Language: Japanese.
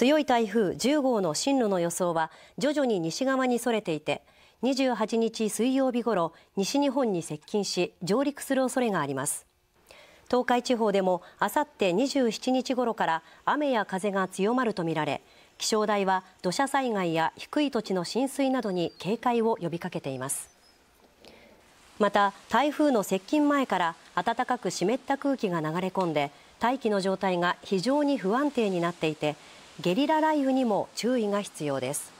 強い台風10号の進路の予想は徐々に西側にそれていて28日水曜日ごろ西日本に接近し上陸する恐れがあります東海地方でもあさって27日ごろから雨や風が強まるとみられ気象台は土砂災害や低い土地の浸水などに警戒を呼びかけていますまた台風の接近前から暖かく湿った空気が流れ込んで大気の状態が非常に不安定になっていてゲリラ雷雨にも注意が必要です。